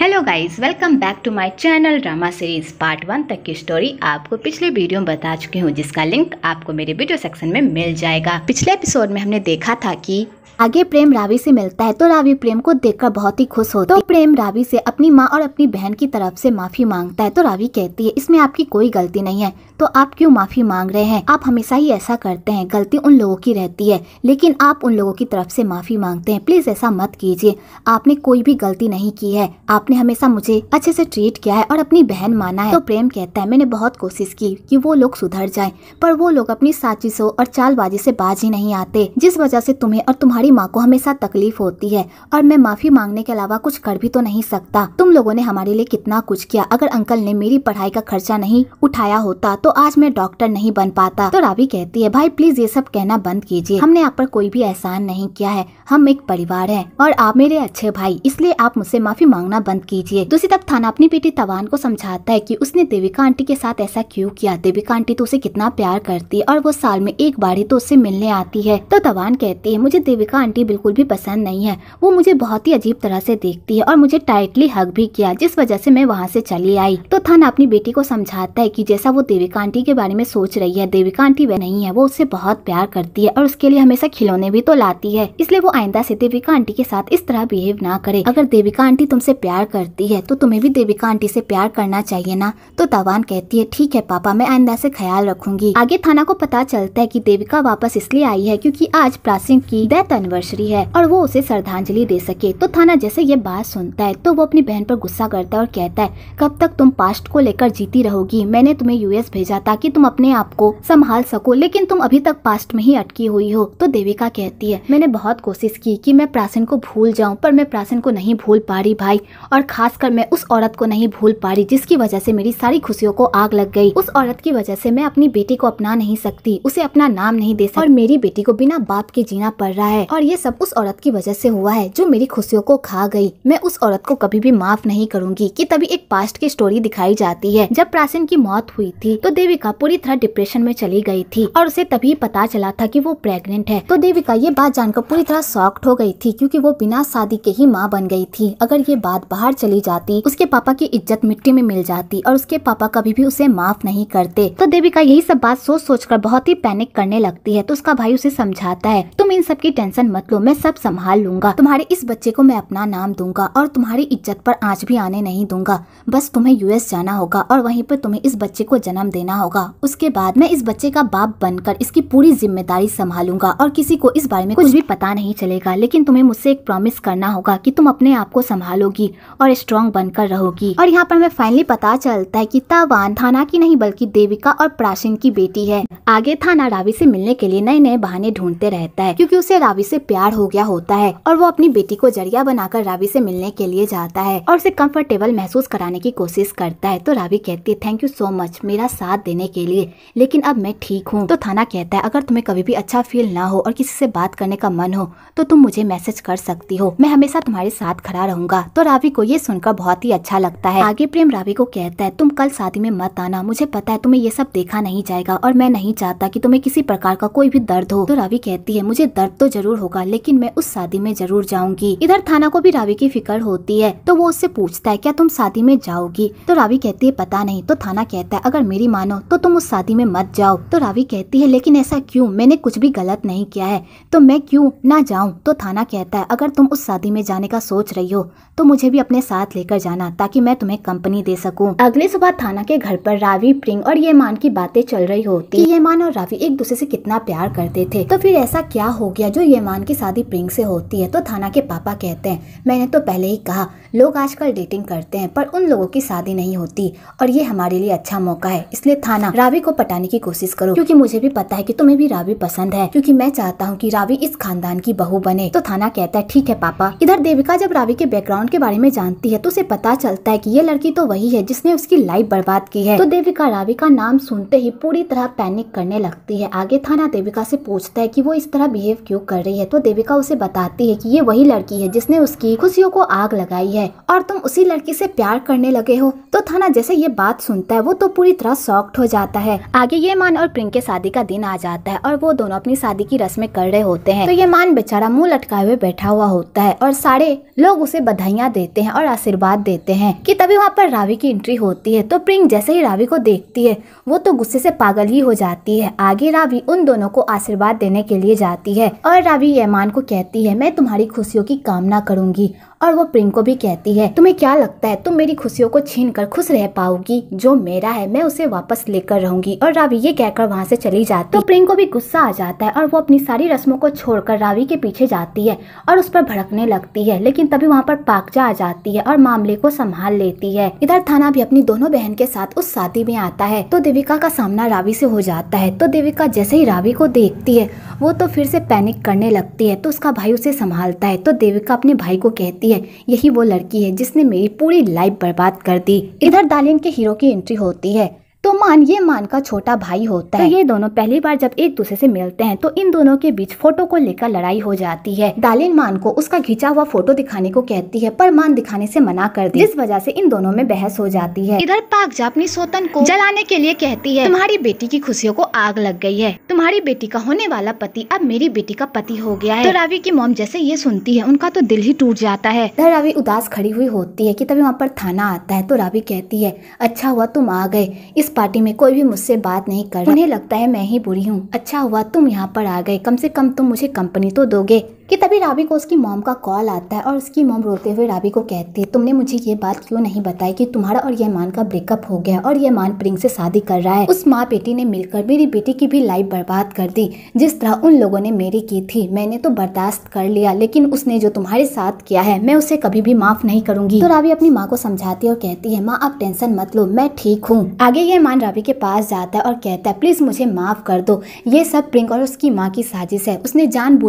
hello guys welcome back to my channel drama series part one तक की story आपको पिछले वीडियो में बता चुकी हूँ जिसका लिंक आपको मेरे वीडियो सेक्शन में मिल जाएगा पिछले एपिसोड में हमने देखा था कि आगे प्रेम रावी से मिलता है तो रावी प्रेम को देखकर बहुत ही खुश होता है तो प्रेम रावी से अपनी माँ और अपनी बहन की तरफ से माफी मांगता है तो रावी कहती है इसमें आपकी कोई गलती नहीं है तो आप क्यों माफी मांग रहे हैं आप हमेशा ही ऐसा करते हैं गलती उन लोगों की रहती है लेकिन आप उन लोगों की तरफ से माफी मांगते हैं प्लीज ऐसा मत कीजिए आपने कोई भी गलती नहीं की है आपने हमेशा मुझे अच्छे से ट्रीट किया है और अपनी बहन माना है तो प्रेम कहता है मैंने बहुत कोशिश की कि वो लोग सुधर जाए पर वो लोग अपनी साजिशों और चालबाजी से बाज ही नहीं आते जिस वजह से तुम्हें और तुम्हारी मेरी माँ को हमेशा तकलीफ होती है और मैं माफ़ी मांगने के अलावा कुछ कर भी तो नहीं सकता तुम लोगों ने हमारे लिए कितना कुछ किया अगर अंकल ने मेरी पढ़ाई का खर्चा नहीं उठाया होता तो आज मैं डॉक्टर नहीं बन पाता तो रावी कहती है भाई प्लीज ये सब कहना बंद कीजिए हमने आप पर कोई भी एहसान नहीं किया है हम एक परिवार है और आप मेरे अच्छे भाई इसलिए आप मुझसे माफी मांगना बंद कीजिए दूसरी तरफ थाना अपनी बेटी तवान को समझाता है की उसने देविका आंटी के साथ ऐसा क्यूँ किया देविका आंटी तो उसे कितना प्यार करती है और वो साल में एक बार ही तो उससे मिलने आती है तो तवान कहती है मुझे देविका रेखा आंटी बिल्कुल भी पसंद नहीं है वो मुझे बहुत ही अजीब तरह से देखती है और मुझे टाइटली हक भी किया जिस वजह से मैं वहाँ से चली आई तो थाना अपनी बेटी को समझाता है कि जैसा वो देविका आंटी के बारे में सोच रही है देविका आंटी वह नहीं है वो उससे बहुत प्यार करती है और उसके लिए हमेशा खिलौने भी तो लाती है इसलिए वो आइंदा से देविका आंटी के साथ इस तरह बिहेव ना करे अगर देविका आंटी तुमसे प्यार करती है तो तुम्हें भी देविका आंटी से प्यार करना चाहिए ना तो तवान कहती है ठीक है पापा मैं आइंदा से ख्याल रखूंगी आगे थाना को पता चलता है कि देविका वापस इसलिए आई है क्योंकि आज प्रासिंग की डेथ एनिवर्सरी है और वो उसे श्रद्धांजलि दे सके तो थाना जैसे ये बात सुनता है तो वो अपनी बहन पर गुस्सा करता है और कहता है कब तक तुम पास्ट को लेकर जीती रहोगी मैंने तुम्हें यूएस भेजा ताकि तुम अपने आप को संभाल सको लेकिन तुम अभी तक पास्ट में ही अटकी हुई हो तो देविका कहती है मैंने बहुत कोशिश की कि मैं प्रासन को भूल जाऊँ पर मैं प्रासन को नहीं भूल पा रही भाई और कर मैं उस औरत को नहीं भूल पा रही जिसकी वजह से मेरी सारी खुशियों को आग लग गई उस औरत की वजह से मैं अपनी बेटी को अपना नहीं सकती उसे अपना नाम नहीं दे सकती और मेरी बेटी को बिना बाप के जीना पड़ रहा है और ये सब उस औरत की वजह से हुआ है जो मेरी खुशियों को खा गई मैं उस औरत को कभी भी माफ नहीं करूंगी कि तभी एक पास्ट की स्टोरी दिखाई जाती है जब प्राचीन की मौत हुई थी तो देविका पूरी तरह डिप्रेशन में चली गई थी और उसे तभी पता चला था कि वो प्रेग्नेंट है तो देविका ये बात जानकर पूरी तरह सॉक्ट हो गई थी क्योंकि वो बिना शादी के ही माँ बन गई थी अगर ये बात बाहर चली जाती उसके पापा की इज्जत मिट्टी में मिल जाती और उसके पापा कभी भी उसे माफ नहीं करते तो देविका यही सब बात सोच सोच कर बहुत ही पैनिक करने लगती है तो उसका भाई उसे समझाता है तुम इन सब की टेंशन टेंशन मत लो मैं सब संभाल लूंगा तुम्हारे इस बच्चे को मैं अपना नाम दूंगा और तुम्हारी इज्जत पर आज भी आने नहीं दूंगा बस तुम्हें यूएस जाना होगा और वहीं पर तुम्हें इस बच्चे को जन्म देना होगा उसके बाद मैं इस बच्चे का बाप बनकर इसकी पूरी जिम्मेदारी संभालूंगा और किसी को इस बारे में कुछ भी पता नहीं चलेगा लेकिन तुम्हें मुझसे एक प्रॉमिस करना होगा की तुम अपने आप को संभालोगी और स्ट्रॉन्ग बनकर रहोगी और यहाँ पर हमें फाइनली पता चलता है की तावान थाना की नहीं बल्कि देविका और प्राचीन की बेटी है आगे थाना रावी से मिलने के लिए नए नए बहाने ढूंढते रहता है क्योंकि उसे रावी उससे प्यार हो गया होता है और वो अपनी बेटी को जरिया बनाकर रावी से मिलने के लिए जाता है और उसे कंफर्टेबल महसूस कराने की कोशिश करता है तो रावी कहती है थैंक यू सो मच मेरा साथ देने के लिए लेकिन अब मैं ठीक हूँ तो थाना कहता है अगर तुम्हें कभी भी अच्छा फील ना हो और किसी से बात करने का मन हो तो तुम मुझे मैसेज कर सकती हो मैं हमेशा तुम्हारे साथ खड़ा रहूंगा तो रावी को ये सुनकर बहुत ही अच्छा लगता है आगे प्रेम रावी को कहता है तुम कल शादी में मत आना मुझे पता है तुम्हें ये सब देखा नहीं जाएगा और मैं नहीं चाहता की तुम्हें किसी प्रकार का कोई भी दर्द हो तो रावी कहती है मुझे दर्द तो जरूर होगा लेकिन मैं उस शादी में जरूर जाऊंगी इधर थाना को भी रावी की फिक्र होती है तो वो उससे पूछता है क्या तुम शादी में जाओगी तो रावी कहती है पता नहीं तो थाना कहता है अगर मेरी मानो तो तुम उस शादी में मत जाओ तो रावी कहती है लेकिन ऐसा क्यूँ मैंने कुछ भी गलत नहीं किया है तो मैं क्यूँ न जाऊँ तो थाना कहता है अगर तुम उस शादी में जाने का सोच रही हो तो मुझे भी अपने साथ लेकर जाना ताकि मैं तुम्हें कंपनी दे सकूँ अगले सुबह थाना के घर पर रावी प्रिंग और ये मान की बातें चल रही होती ये मान और रावी एक दूसरे से कितना प्यार करते थे तो फिर ऐसा क्या हो गया जो ये मान सलमान की शादी प्रिंग से होती है तो थाना के पापा कहते हैं मैंने तो पहले ही कहा लोग आजकल डेटिंग करते हैं पर उन लोगों की शादी नहीं होती और ये हमारे लिए अच्छा मौका है इसलिए थाना रावी को पटाने की कोशिश करो क्योंकि मुझे भी पता है कि तुम्हें भी रावी पसंद है क्योंकि मैं चाहता हूँ कि रावी इस खानदान की बहू बने तो थाना कहता है ठीक है पापा इधर देविका जब रावी के बैकग्राउंड के बारे में जानती है तो उसे पता चलता है की ये लड़की तो वही है जिसने उसकी लाइफ बर्बाद की है तो देविका रावी का नाम सुनते ही पूरी तरह पैनिक करने लगती है आगे थाना देविका से पूछता है की वो इस तरह बिहेव क्यों कर रही है है तो देविका उसे बताती है कि ये वही लड़की है जिसने उसकी खुशियों को आग लगाई है और तुम उसी लड़की से प्यार करने लगे हो तो थाना जैसे ये बात सुनता है वो तो पूरी तरह सॉक्ट हो जाता है आगे ये मान और प्रिंक के शादी का दिन आ जाता है और वो दोनों अपनी शादी की रस्में कर रहे होते हैं तो ये मान बेचारा मुँह लटकाए हुए बैठा हुआ होता है और सारे लोग उसे बधाइयाँ देते हैं और आशीर्वाद देते हैं की तभी वहाँ पर रावी की एंट्री होती है तो प्रिंक जैसे ही रावी को देखती है वो तो गुस्से से पागल ही हो जाती है आगे रावी उन दोनों को आशीर्वाद देने के लिए जाती है और रावी भी ऐमान को कहती है मैं तुम्हारी खुशियों की कामना करूंगी और वो प्रेम को भी कहती है तुम्हें क्या लगता है तुम मेरी खुशियों को छीन कर खुश रह पाओगी जो मेरा है मैं उसे वापस लेकर रहूंगी और रावी ये कहकर वहाँ से चली जाती तो प्रेम को भी गुस्सा आ जाता है और वो अपनी सारी रस्मों को छोड़कर रावी के पीछे जाती है और उस पर भड़कने लगती है लेकिन तभी वहाँ पर पाकजा आ जाती है और मामले को संभाल लेती है इधर थाना भी अपनी दोनों बहन के साथ उस शादी में आता है तो देविका का सामना रावी से हो जाता है तो देविका जैसे ही रावी को देखती है वो तो फिर से पैनिक करने लगती है तो उसका भाई उसे संभालता है तो देविका अपने भाई को कहती है यही वो लड़की है जिसने मेरी पूरी लाइफ बर्बाद कर दी इधर दालिन के हीरो की एंट्री होती है तो मान ये मान का छोटा भाई होता तो है तो ये दोनों पहली बार जब एक दूसरे से मिलते हैं तो इन दोनों के बीच फोटो को लेकर लड़ाई हो जाती है दालिन मान को उसका खींचा हुआ फोटो दिखाने को कहती है पर मान दिखाने से मना कर दी इस वजह से इन दोनों में बहस हो जाती है इधर जा अपनी सोतन को जलाने के लिए कहती है तुम्हारी बेटी की खुशियों को आग लग गई है तुम्हारी बेटी का होने वाला पति अब मेरी बेटी का पति हो गया है तो, तो रावी की मोम जैसे ये सुनती है उनका तो दिल ही टूट जाता है इधर तो रावी उदास खड़ी हुई होती है की तभी वहाँ पर थाना आता है तो रावी कहती है अच्छा हुआ तुम आ गए इस पार्टी में कोई भी मुझसे बात नहीं कर उन्हें लगता है मैं ही बुरी हूँ अच्छा हुआ तुम यहाँ पर आ गए कम से कम तुम मुझे कंपनी तो दोगे कि तभी राबी को उसकी मॉम का कॉल आता है और उसकी मॉम रोते हुए राबी को कहती है तुमने मुझे ये बात क्यों नहीं बताई कि तुम्हारा और यमान का ब्रेकअप हो गया और यमान प्रिंग से शादी कर रहा है उस माँ बेटी ने मिलकर मेरी बेटी की भी लाइफ बर्बाद कर दी जिस तरह उन लोगों ने मेरी की थी मैंने तो बर्दाश्त कर लिया लेकिन उसने जो तुम्हारे साथ किया है मैं उसे कभी भी माफ नहीं करूंगी तो राबी अपनी माँ को समझाती और कहती है माँ आप टेंशन मत लो मैं ठीक हूँ आगे ये मान राबी के पास जाता है और कहता है प्लीज मुझे माफ कर दो ये सब प्रिंग और उसकी माँ की साजिश है उसने जान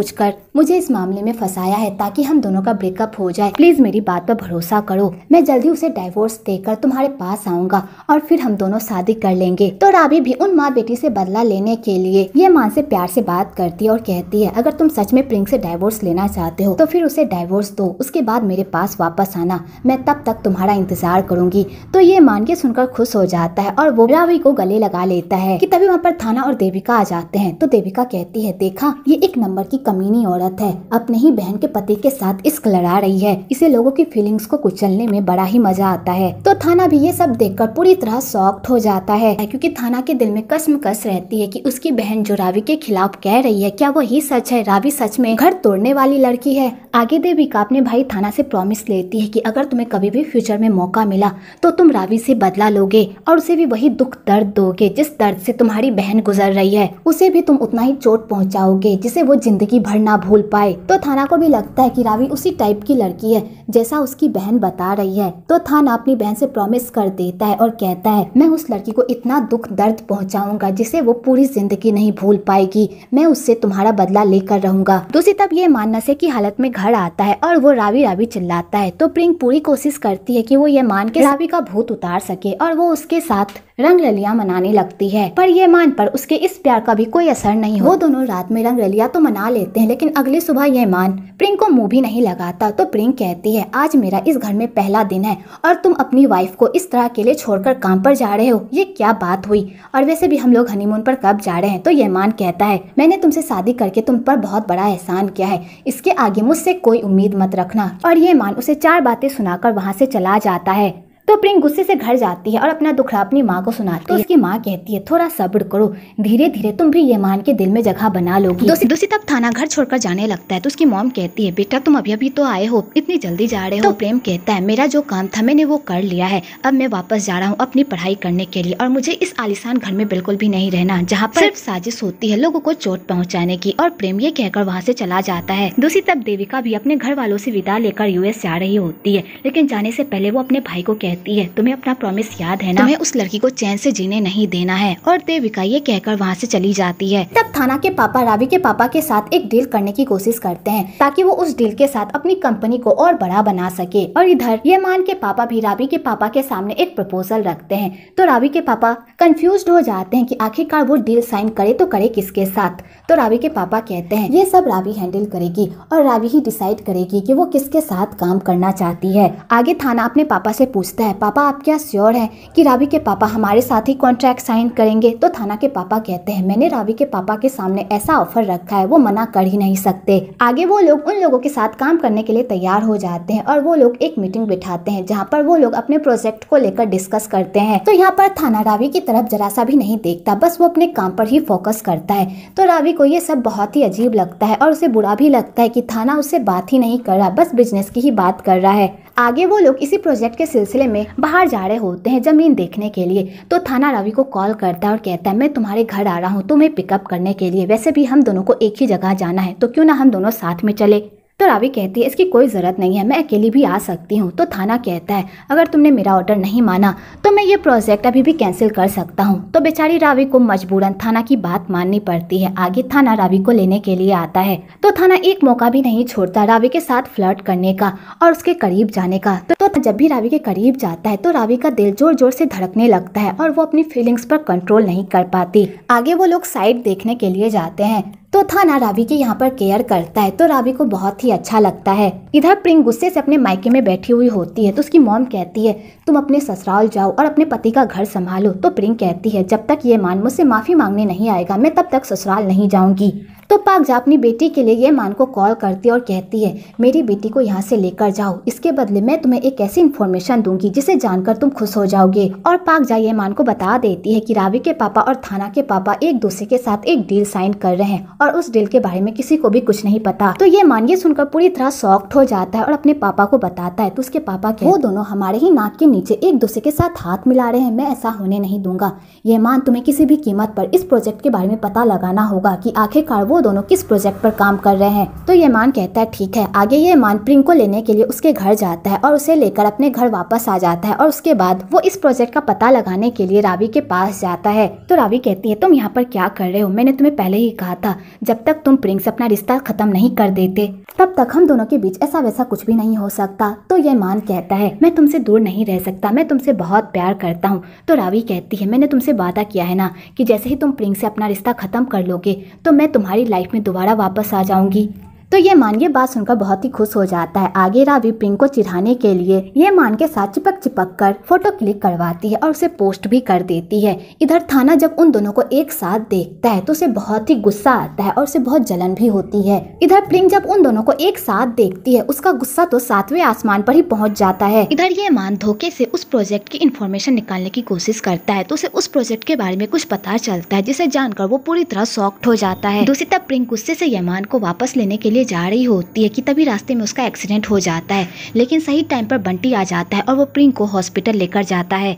मुझे इस मामले में फंसाया है ताकि हम दोनों का ब्रेकअप हो जाए प्लीज मेरी बात पर भरोसा करो मैं जल्दी उसे डाइवोर्स देकर तुम्हारे पास आऊंगा और फिर हम दोनों शादी कर लेंगे तो राबी भी उन माँ बेटी से बदला लेने के लिए ये मान से प्यार से बात करती है और कहती है अगर तुम सच में प्रिंक से डाइवोर्स लेना चाहते हो तो फिर उसे डाइवोर्स दो उसके बाद मेरे पास वापस आना मैं तब तक तुम्हारा इंतजार करूंगी तो ये मान के सुनकर खुश हो जाता है और वो रावी को गले लगा लेता है कि तभी वहाँ पर थाना और देविका आ जाते हैं तो देविका कहती है देखा ये एक नंबर की कमीनी औरत है अपने ही बहन के पति के साथ इश्क लड़ा रही है इसे लोगों की फीलिंग्स को कुचलने में बड़ा ही मजा आता है तो थाना भी ये सब देखकर पूरी तरह सॉक्ट हो जाता है क्योंकि थाना के दिल में कसम कस रहती है कि उसकी बहन जो रावी के खिलाफ कह रही है क्या वो ही सच है रावी सच में घर तोड़ने वाली लड़की है आगे देविका अपने भाई थाना से प्रॉमिस लेती है कि अगर तुम्हें कभी भी फ्यूचर में मौका मिला तो तुम रावी से बदला लोगे और उसे भी वही दुख दर्द दोगे जिस दर्द से तुम्हारी बहन गुजर रही है उसे भी तुम उतना ही चोट पहुंचाओगे जिसे वो जिंदगी भर ना भूल पाए तो थाना को भी लगता है कि रावी उसी टाइप की लड़की है जैसा उसकी बहन बता रही है तो थाना अपनी बहन से प्रॉमिस कर देता है और कहता है मैं उस लड़की को इतना दुख दर्द पहुँचाऊंगा जिसे वो पूरी जिंदगी नहीं भूल पाएगी मैं उससे तुम्हारा बदला लेकर रहूंगा दूसरी तब ये मानना से की हालत में घर आता है और वो रावी रावी चिल्लाता है तो प्रिंक पूरी कोशिश करती है कि वो ये मान के रावी का भूत उतार सके और वो उसके साथ रंग रलिया मनाने लगती है पर ये मान पर उसके इस प्यार का भी कोई असर नहीं हो दोनों रात में रंग रलिया तो मना लेते हैं लेकिन अगली सुबह ये मान प्रिंक को मुंह भी नहीं लगाता तो प्रिंक कहती है आज मेरा इस घर में पहला दिन है और तुम अपनी वाइफ को इस तरह के लिए छोड़कर काम पर जा रहे हो ये क्या बात हुई और वैसे भी हम लोग हनीमून पर कब जा रहे हैं तो ये मान कहता है मैंने तुमसे शादी करके तुम पर बहुत बड़ा एहसान किया है इसके आगे मुझसे कोई उम्मीद मत रखना और ये मान उसे चार बातें सुनाकर वहाँ से चला जाता है तो प्रिंग गुस्से से घर जाती है और अपना दुखड़ा अपनी माँ को सुनाती तो है उसकी माँ कहती है थोड़ा सब्र करो धीरे धीरे तुम भी यमान के दिल में जगह बना लोगी दूसरी तब थाना घर छोड़कर जाने लगता है तो उसकी मोम कहती है बेटा तुम अभी अभी तो आए हो इतनी जल्दी जा रहे हो तो प्रेम कहता है मेरा जो काम था मैंने वो कर लिया है अब मैं वापस जा रहा हूँ अपनी पढ़ाई करने के लिए और मुझे इस आलिशान घर में बिल्कुल भी नहीं रहना जहाँ पर सिर्फ साजिश होती है लोगों को चोट पहुँचाने की और प्रेम ये कहकर वहाँ से चला जाता है दूसरी तब देविका भी अपने घर वालों से विदा लेकर यूएस जा रही होती है लेकिन जाने से पहले वो अपने भाई को कह कहती है तुम्हें अपना प्रॉमिस याद है ना तुम्हें उस लड़की को चैन से जीने नहीं देना है और देविका ये कहकर वहाँ से चली जाती है तब थाना के पापा रावी के पापा के साथ एक डील करने की कोशिश करते हैं ताकि वो उस डील के साथ अपनी कंपनी को और बड़ा बना सके और इधर ये मान के पापा भी रावी के पापा के सामने एक प्रपोजल रखते है तो रावी के पापा कंफ्यूज हो जाते हैं की आखिरकार वो डील साइन करे तो करे किसके साथ तो रावी के पापा कहते हैं ये सब रावी हैंडल करेगी और रावी ही डिसाइड करेगी की वो किसके साथ काम करना चाहती है आगे थाना अपने पापा से पूछते कहता है पापा आप क्या श्योर हैं कि रावी के पापा हमारे साथ ही कॉन्ट्रैक्ट साइन करेंगे तो थाना के पापा कहते हैं मैंने रावी के पापा के सामने ऐसा ऑफर रखा है वो मना कर ही नहीं सकते आगे वो लोग उन लोगों के साथ काम करने के लिए तैयार हो जाते हैं और वो लोग एक मीटिंग बिठाते हैं जहाँ पर वो लोग अपने प्रोजेक्ट को लेकर डिस्कस करते हैं तो यहाँ पर थाना रावी की तरफ जरा सा भी नहीं देखता बस वो अपने काम पर ही फोकस करता है तो रावी को ये सब बहुत ही अजीब लगता है और उसे बुरा भी लगता है कि थाना उससे बात ही नहीं कर रहा बस बिजनेस की ही बात कर रहा है आगे वो लोग इसी प्रोजेक्ट के सिलसिले में बाहर जा रहे होते हैं जमीन देखने के लिए तो थाना रवि को कॉल करता है और कहता है मैं तुम्हारे घर आ रहा हूँ तुम्हें पिकअप करने के लिए वैसे भी हम दोनों को एक ही जगह जाना है तो क्यों ना हम दोनों साथ में चले तो रावी कहती है इसकी कोई ज़रूरत नहीं है मैं अकेली भी आ सकती हूँ तो थाना कहता है अगर तुमने मेरा ऑर्डर नहीं माना तो मैं ये प्रोजेक्ट अभी भी कैंसिल कर सकता हूँ तो बेचारी रावी को मजबूरन थाना की बात माननी पड़ती है आगे थाना रावी को लेने के लिए आता है तो थाना एक मौका भी नहीं छोड़ता रावी के साथ फ्लर्ट करने का और उसके करीब जाने का तो, तो जब भी रावी के करीब जाता है तो रावी का दिल जोर जोर से धड़कने लगता है और वो अपनी फीलिंग्स पर कंट्रोल नहीं कर पाती आगे वो लोग साइड देखने के लिए जाते हैं तो थाना रावी के यहाँ पर केयर करता है तो रावी को बहुत ही अच्छा लगता है इधर प्रिंग गुस्से से अपने मायके में बैठी हुई होती है तो उसकी मॉम कहती है तुम अपने ससुराल जाओ और अपने पति का घर संभालो तो प्रिंग कहती है जब तक ये मान मुझसे माफ़ी मांगने नहीं आएगा मैं तब तक ससुराल नहीं जाऊंगी तो जा अपनी बेटी के लिए ये मान को कॉल करती है और कहती है मेरी बेटी को यहाँ से लेकर जाओ इसके बदले मैं तुम्हें एक ऐसी इन्फॉर्मेशन दूंगी जिसे जानकर तुम खुश हो जाओगे और जा ये मान को बता देती है कि रावी के पापा और थाना के पापा एक दूसरे के साथ एक डील साइन कर रहे हैं और उस डील के बारे में किसी को भी कुछ नहीं पता तो ये मान ये सुनकर पूरी तरह सॉफ्ट हो जाता है और अपने पापा को बताता है तो उसके पापा के वो दोनों हमारे ही नाक के नीचे एक दूसरे के साथ हाथ मिला रहे हैं मैं ऐसा होने नहीं दूंगा ये मान तुम्हें किसी भी कीमत पर इस प्रोजेक्ट के बारे में पता लगाना होगा की आखिरकार वो वो दोनों किस प्रोजेक्ट पर काम कर रहे हैं तो ये मान कहता है ठीक है आगे ये मान प्रिंग को लेने के लिए उसके घर जाता है और उसे लेकर अपने घर वापस आ जाता है और उसके बाद वो इस प्रोजेक्ट का पता लगाने के लिए रावी के पास जाता है तो रावी कहती है तुम यहाँ पर क्या कर रहे हो मैंने तुम्हें पहले ही कहा था जब तक तुम प्रिंग से अपना रिश्ता खत्म नहीं कर देते तब तक हम दोनों के बीच ऐसा वैसा कुछ भी नहीं हो सकता तो ये मान कहता है मैं तुमसे दूर नहीं रह सकता मैं तुमसे बहुत प्यार करता हूँ तो रावी कहती है मैंने तुमसे वादा किया है ना कि जैसे ही तुम प्रिंग से अपना रिश्ता खत्म कर लोगे तो मैं तुम्हारी तुम्हारी लाइफ में दोबारा वापस आ जाऊंगी तो ये मानिए बात सुनकर बहुत ही खुश हो जाता है आगे रावी प्रिंक को चिढ़ाने के लिए ये मान के साथ चिपक चिपक कर फोटो क्लिक करवाती है और उसे पोस्ट भी कर देती है इधर थाना जब उन दोनों को एक साथ देखता है तो उसे बहुत ही गुस्सा आता है और उसे बहुत जलन भी होती है इधर प्रिंक जब उन दोनों को एक साथ देखती है उसका गुस्सा तो सातवें आसमान पर ही पहुँच जाता है इधर ये मान धोखे से उस प्रोजेक्ट की इन्फॉर्मेशन निकालने की कोशिश करता है तो उसे उस प्रोजेक्ट के बारे में कुछ पता चलता है जिसे जानकर वो पूरी तरह सॉक्ट हो जाता है दूसरी तरफ प्रिंक गुस्से से यमान को वापस लेने के लिए जा रही होती है कि तभी रास्ते में उसका एक्सीडेंट हो जाता है लेकिन सही टाइम पर बंटी आ जाता है और वो प्रिंक को हॉस्पिटल लेकर जाता है